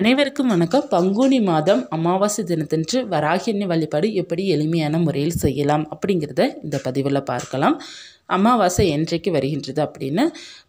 அனைவருக்கும் வணக்கம் பங்குனி மாதம் அமாவாசை தினத்தன்று வராகினி வழிபாடு எப்படி எளிமையான முறையில் செய்யலாம் அப்படிங்கிறத இந்த பதிவில் பார்க்கலாம் அமாவாசை என்றைக்கு வருகின்றது அப்படின்னா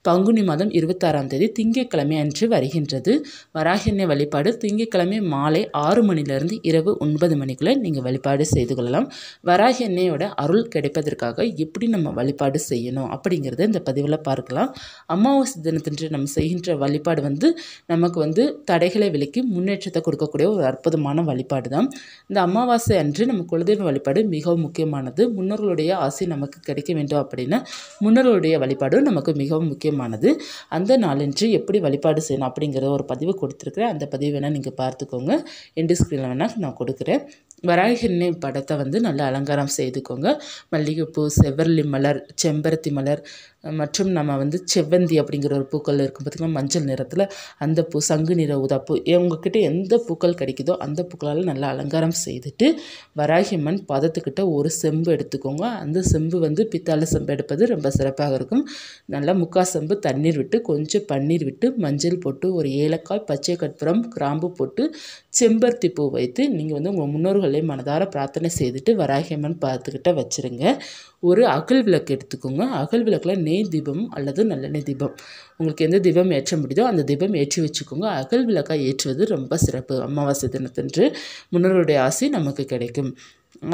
பங்குனி மாதம் இருபத்தாறாம் தேதி திங்கட்கிழமை அன்று வருகின்றது வராகின்ய வழிபாடு திங்கட்கிழமை மாலை ஆறு மணிலிருந்து இரவு ஒன்பது மணிக்குள்ளே நீங்கள் வழிபாடு செய்து கொள்ளலாம் வராகின்னையோட அருள் கிடைப்பதற்காக எப்படி நம்ம வழிபாடு செய்யணும் அப்படிங்கிறத இந்த பதிவில் பார்க்கலாம் அமாவாசை தினத்தன்று நம்ம செய்கின்ற வழிபாடு வந்து நமக்கு வந்து தடைகளை விலக்கி முன்னேற்றத்தை கொடுக்கக்கூடிய ஒரு அற்புதமான வழிபாடு தான் இந்த அமாவாசை அன்று நம்ம குலதெய்வ வழிபாடு மிகவும் முக்கியமானது முன்னோர்களுடைய ஆசை நமக்கு கிடைக்க வேண்டும் அப்படின்னு அப்படின்னா முன்னோருடைய வழிபாடு நமக்கு மிகவும் முக்கியமானது அந்த நாளன்று எப்படி வழிபாடு செய்யணும் அப்படிங்கிற ஒரு பதிவு கொடுத்துருக்குறேன் அந்த பதிவு வேணால் நீங்கள் பார்த்துக்கோங்க எண்டு ஸ்க்ரீனில் வேணால் நான் கொடுக்குறேன் வராகினி படத்தை வந்து நல்லா அலங்காரம் செய்துக்கோங்க மல்லிகைப்பூ செவ்வரளி மலர் செம்பருத்தி மலர் மற்றும் நம்ம வந்து செவ்வந்தி அப்படிங்கிற ஒரு பூக்கள் இருக்கும் பார்த்திங்கன்னா மஞ்சள் நிறத்தில் அந்த பூ சங்கு நிற உதாப்பூ உங்ககிட்ட எந்த பூக்கள் கிடைக்குதோ அந்த பூக்களால் நல்லா அலங்காரம் செய்துட்டு வராகிமன் பதத்துக்கிட்ட ஒரு செம்பு எடுத்துக்கோங்க அந்த செம்பு வந்து பித்தாள செம்பு எடுப்பது ரொம்ப சிறப்பாக இருக்கும் நல்லா முக்கால் செம்பு தண்ணீர் விட்டு கொஞ்சம் பன்னீர் விட்டு மஞ்சள் போட்டு ஒரு ஏலக்காய் பச்சை கற்பூரம் கிராம்பு போட்டு செம்பருத்தி பூ வைத்து நீங்கள் வந்து உங்கள் முன்னோர்களே மனதார பிரார்த்தனை செய்துட்டு வராகியம்மன் பார்த்துக்கிட்ட வச்சுருங்க ஒரு அகல் விளக்கு எடுத்துக்கோங்க அகல் விளக்கில் நெய் தீபம் அல்லது நல்லெண்ணெய் தீபம் உங்களுக்கு எந்த தீபம் ஏற்ற முடியுதோ அந்த தீபம் ஏற்றி வச்சுக்கோங்க அகல் விளக்காக ஏற்றுவது ரொம்ப சிறப்பு அமாவாசை தினத்தன்று முன்னோருடைய ஆசை நமக்கு கிடைக்கும்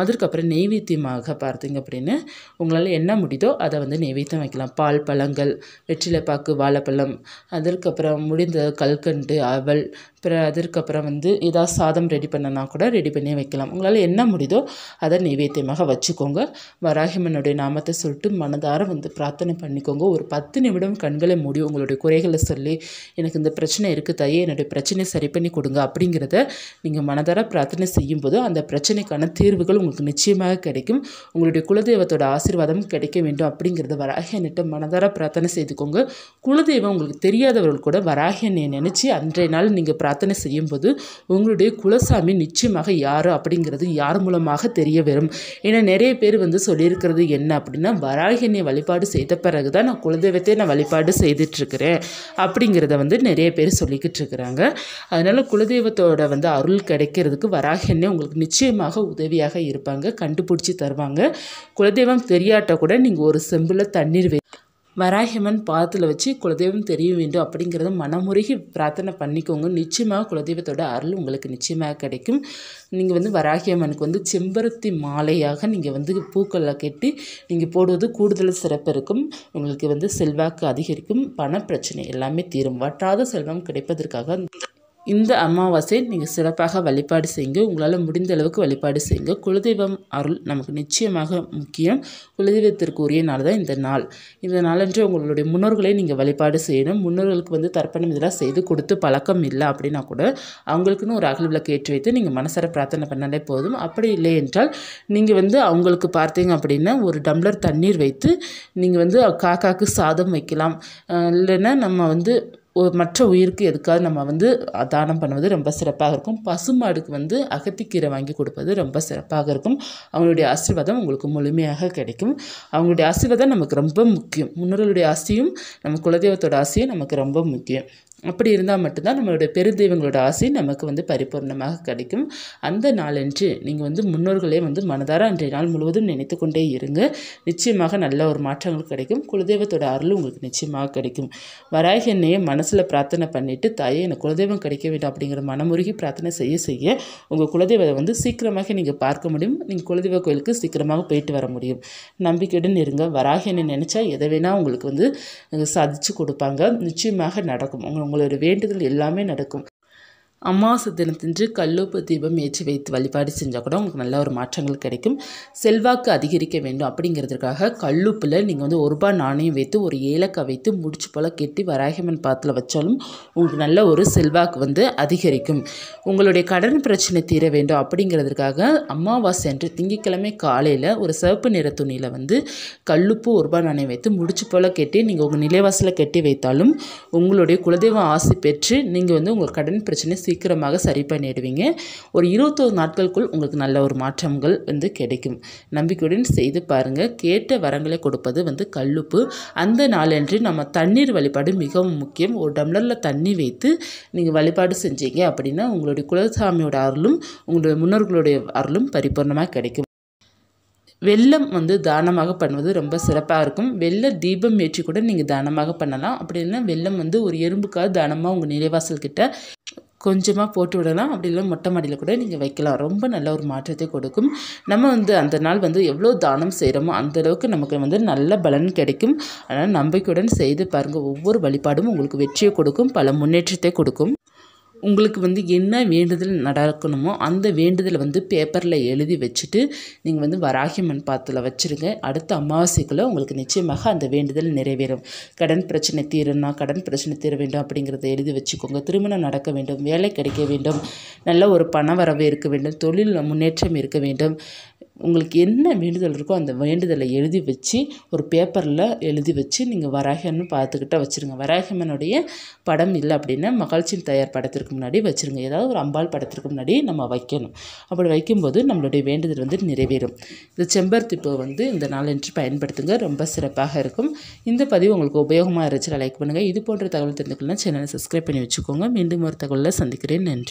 அதற்கப்புறம் நெய்வேத்தியமாக பார்த்தீங்க அப்படின்னு உங்களால் என்ன முடியுதோ அதை வந்து நெய்வேத்தியம் வைக்கலாம் பால் பழங்கள் வெற்றிலைப்பாக்கு வாழைப்பழம் அதற்கப்புறம் முடிந்த கல்கண்டு அவள் அப்புறம் அதற்கப்புறம் வந்து ஏதாவது சாதம் ரெடி பண்ணனா கூட ரெடி பண்ணி வைக்கலாம் உங்களால் என்ன முடியுதோ அதை நெய்வேத்தியமாக வச்சுக்கோங்க வராகிமனுடைய நாமத்தை சொல்லிட்டு மனதார வந்து பிரார்த்தனை பண்ணிக்கோங்க ஒரு பத்து நிமிடம் கண்களை மூடி உங்களுடைய குறைகளை சொல்லி எனக்கு இந்த பிரச்சனை இருக்குது தையே என்னுடைய பிரச்சனையை சரி பண்ணி கொடுங்க அப்படிங்கிறத நீங்கள் மனதார பிரார்த்தனை செய்யும்போது அந்த பிரச்சனைக்கான தீர்வு வாய்ப்புகள் உங்களுக்கு நிச்சயமாக கிடைக்கும் உங்களுடைய குலதெய்வத்தோட ஆசீர்வாதம் கிடைக்க வேண்டும் அப்படிங்கிறத வராகியன்ட்ட மனதார பிரார்த்தனை செய்துக்கோங்க குலதெய்வம் உங்களுக்கு தெரியாதவர்கள் கூட வராகி நினச்சி அன்றைய நாள் நீங்கள் பிரார்த்தனை செய்யும்போது உங்களுடைய குலசாமி நிச்சயமாக யார் அப்படிங்கிறது யார் மூலமாக தெரிய வரும் ஏன்னா நிறைய பேர் வந்து சொல்லியிருக்கிறது என்ன அப்படின்னா வராகியனை வழிபாடு செய்த பிறகு தான் நான் குலதெய்வத்தை நான் வழிபாடு செய்துட்ருக்கிறேன் அப்படிங்கிறத வந்து நிறைய பேர் சொல்லிக்கிட்டு இருக்கிறாங்க அதனால் குலதெய்வத்தோட வந்து அருள் கிடைக்கிறதுக்கு வராகி உங்களுக்கு நிச்சயமாக உதவியாக அழகாக இருப்பாங்க கண்டுபிடிச்சி தருவாங்க குலதெய்வம் தெரியாட்டால் கூட நீங்கள் ஒரு செம்பில் தண்ணீர் வை வராகியம்மன் பாதத்தில் வச்சு குலதெய்வம் தெரிய வேண்டும் அப்படிங்கிறத மனமுருகி பிரார்த்தனை பண்ணிக்கோங்க நிச்சயமாக குலதெய்வத்தோட அருள் உங்களுக்கு நிச்சயமாக கிடைக்கும் நீங்கள் வந்து வராகியம்மனுக்கு வந்து செம்பருத்தி மாலையாக நீங்கள் வந்து பூக்களை கட்டி நீங்கள் போடுவது கூடுதல் சிறப்பு இருக்கும் உங்களுக்கு வந்து செல்வாக்கு அதிகரிக்கும் பண பிரச்சனை எல்லாமே தீரும் வட்டாத செல்வம் கிடைப்பதற்காக இந்த அமாவாசை நீங்கள் சிறப்பாக வழிபாடு செய்யுங்க உங்களால் முடிந்த அளவுக்கு வழிபாடு செய்யுங்க குலதெய்வம் அருள் நமக்கு நிச்சயமாக முக்கியம் குலதெய்வத்திற்குரிய நாள் தான் இந்த நாள் இந்த நாளன்று உங்களுடைய முன்னோர்களை நீங்கள் வழிபாடு செய்யணும் முன்னோர்களுக்கு வந்து தர்ப்பணம் இதெல்லாம் செய்து கொடுத்து பழக்கம் இல்லை அப்படின்னா கூட அவங்களுக்குன்னு ஒரு அகல் விளக்கு ஏற்றி வைத்து நீங்கள் மனசார பிரார்த்தனை பண்ணாலே போதும் அப்படி இல்லை என்றால் நீங்கள் வந்து அவங்களுக்கு பார்த்தீங்க அப்படின்னா ஒரு டம்ளர் தண்ணீர் வைத்து நீங்கள் வந்து காக்காக்கு சாதம் வைக்கலாம் இல்லைன்னா நம்ம வந்து மற்ற உயிருக்கு எதுக்காக நம்ம வந்து தானம் பண்ணுவது ரொம்ப சிறப்பாக இருக்கும் பசுமாடுக்கு வந்து அகத்திக்கீரை வாங்கி கொடுப்பது ரொம்ப சிறப்பாக இருக்கும் அவங்களுடைய ஆசீர்வாதம் உங்களுக்கு முழுமையாக கிடைக்கும் அவங்களுடைய ஆசீர்வாதம் நமக்கு ரொம்ப முக்கியம் முன்னோர்களுடைய ஆசையும் நம்ம குலதெய்வத்தோட ஆசையும் நமக்கு ரொம்ப முக்கியம் அப்படி இருந்தால் மட்டும்தான் நம்மளுடைய பெருந்தெய்வங்களோட ஆசை நமக்கு வந்து பரிபூர்ணமாக கிடைக்கும் அந்த நாளன்று நீங்கள் வந்து முன்னோர்களே வந்து மனதார அன்றைய நாள் முழுவதும் நினைத்து கொண்டே இருங்க நிச்சயமாக நல்ல ஒரு மாற்றங்கள் கிடைக்கும் குலதெய்வத்தோட அருள் உங்களுக்கு நிச்சயமாக கிடைக்கும் வராகி என்னையை மனசில் பிரார்த்தனை பண்ணிவிட்டு தாயே எனக்கு குலதெய்வம் கிடைக்க வேண்டாம் அப்படிங்கிற மனமுருகி பிரார்த்தனை செய்ய செய்ய உங்கள் குலதெய்வத்தை வந்து சீக்கிரமாக நீங்கள் பார்க்க முடியும் நீங்கள் குலதெய்வ கோயிலுக்கு சீக்கிரமாக போயிட்டு வர முடியும் நம்பிக்கையுடன் இருங்க வராகி என்னை நினச்சா எதை வேணால் உங்களுக்கு வந்து சாதிச்சு கொடுப்பாங்க நிச்சயமாக நடக்கும் உங்கள் உங்களோட வேண்டுதல் எல்லாமே நடக்கும் அமாவாசை தினத்தன்று கல்லூப்பு தீபம் ஏற்றி வைத்து வழிபாடு செஞ்சால் கூட உங்களுக்கு நல்ல ஒரு மாற்றங்கள் கிடைக்கும் செல்வாக்கு அதிகரிக்க வேண்டும் அப்படிங்கிறதுக்காக கல்லூப்பில் நீங்கள் வந்து ஒரு ரூபாய் நாணயம் வைத்து ஒரு ஏலக்காய் வைத்து முடிச்சு போல் கெட்டி வராகிமன் பாத்தில் வச்சாலும் உங்களுக்கு நல்ல ஒரு செல்வாக்கு வந்து அதிகரிக்கும் உங்களுடைய கடன் பிரச்சனை தீர வேண்டும் அப்படிங்கிறதுக்காக அமாவாசை அன்று திங்கட்கிழமை காலையில் ஒரு சிவப்பு நிற துணியில் வந்து கல்லுப்பு ஒரு ரூபாய் நாணயம் வைத்து முடிச்சு போல் கெட்டி நீங்கள் உங்கள் நிலைவாசலில் கெட்டி வைத்தாலும் உங்களுடைய குலதெய்வம் ஆசை பெற்று நீங்கள் வந்து உங்கள் கடன் பிரச்சனை சீக்கிரமாக சரி பண்ணிடுவீங்க ஒரு இருபத்தோரு நாட்களுக்குள் உங்களுக்கு நல்ல ஒரு மாற்றங்கள் வந்து கிடைக்கும் நம்பிக்கையுடன் செய்து பாருங்கள் கேட்ட வரங்களை கொடுப்பது வந்து கல்லுப்பு அந்த நாளன்று நம்ம தண்ணீர் வழிபாடு மிகவும் முக்கியம் ஒரு டம்ளரில் தண்ணி வைத்து நீங்கள் வழிபாடு செஞ்சீங்க அப்படின்னா உங்களுடைய குலசாமியோட அருளும் உங்களுடைய முன்னோர்களுடைய அருளும் பரிபூர்ணமாக கிடைக்கும் வெள்ளம் வந்து தானமாக பண்ணுவது ரொம்ப சிறப்பாக இருக்கும் வெள்ள தீபம் ஏற்றி கூட நீங்கள் தானமாக பண்ணலாம் அப்படி இல்லைன்னா வெள்ளம் வந்து ஒரு எறும்புக்காக தானமாக உங்கள் நிறைவாசல்கிட்ட கொஞ்சமாக போட்டு விடலாம் அப்படி இல்லை மொட்டை மாடியில் கூட நீங்கள் வைக்கலாம் ரொம்ப நல்ல ஒரு மாற்றத்தை கொடுக்கும் நம்ம வந்து அந்த நாள் வந்து எவ்வளோ தானம் செய்கிறோமோ அந்தளவுக்கு நமக்கு வந்து நல்ல பலன் கிடைக்கும் அதனால் நம்பிக்கையுடன் செய்து பாருங்கள் ஒவ்வொரு வழிபாடும் உங்களுக்கு வெற்றியை கொடுக்கும் பல முன்னேற்றத்தை கொடுக்கும் உங்களுக்கு வந்து என்ன வேண்டுதல் நடக்கணுமோ அந்த வேண்டுதலை வந்து பேப்பரில் எழுதி வச்சுட்டு நீங்கள் வந்து வராகி மண் பாத்தில் வச்சுருங்க அடுத்த அமாவாசைக்குள்ளே உங்களுக்கு நிச்சயமாக அந்த வேண்டுதல் நிறைவேறும் கடன் பிரச்சனை தீரணும்னா கடன் பிரச்சனை தீர வேண்டும் அப்படிங்கிறத எழுதி வச்சுக்கோங்க திருமணம் நடக்க வேண்டும் வேலை கிடைக்க வேண்டும் நல்ல ஒரு பண வரவு இருக்க வேண்டும் தொழில் முன்னேற்றம் இருக்க வேண்டும் உங்களுக்கு என்ன வேண்டுதல் இருக்கோ அந்த வேண்டுதலை எழுதி வச்சு ஒரு பேப்பரில் எழுதி வச்சு நீங்கள் வராகன்னு பார்த்துக்கிட்டா வச்சுருங்க வராகமனுடைய படம் இல்லை அப்படின்னா மகிழ்ச்சியில் தயார் படத்திற்கு முன்னாடி வச்சுருங்க ஏதாவது ஒரு அம்பாள் படத்திற்கு முன்னாடி நம்ம வைக்கணும் அப்படி வைக்கும்போது நம்மளுடைய வேண்டுதல் வந்து நிறைவேறும் இந்த செம்பருத்திப்பு வந்து இந்த நாளன்று பயன்படுத்துங்க ரொம்ப சிறப்பாக இருக்கும் இந்த பதிவு உங்களுக்கு உபயோகமாக இருந்துச்சு லைக் பண்ணுங்கள் இது போன்ற தகவல் தெரிஞ்சுக்கலாம் சேனலை சப்ஸ்கிரைப் பண்ணி வச்சுக்கோங்க மீண்டும் ஒரு தகவலில் சந்திக்கிறேன் நன்றி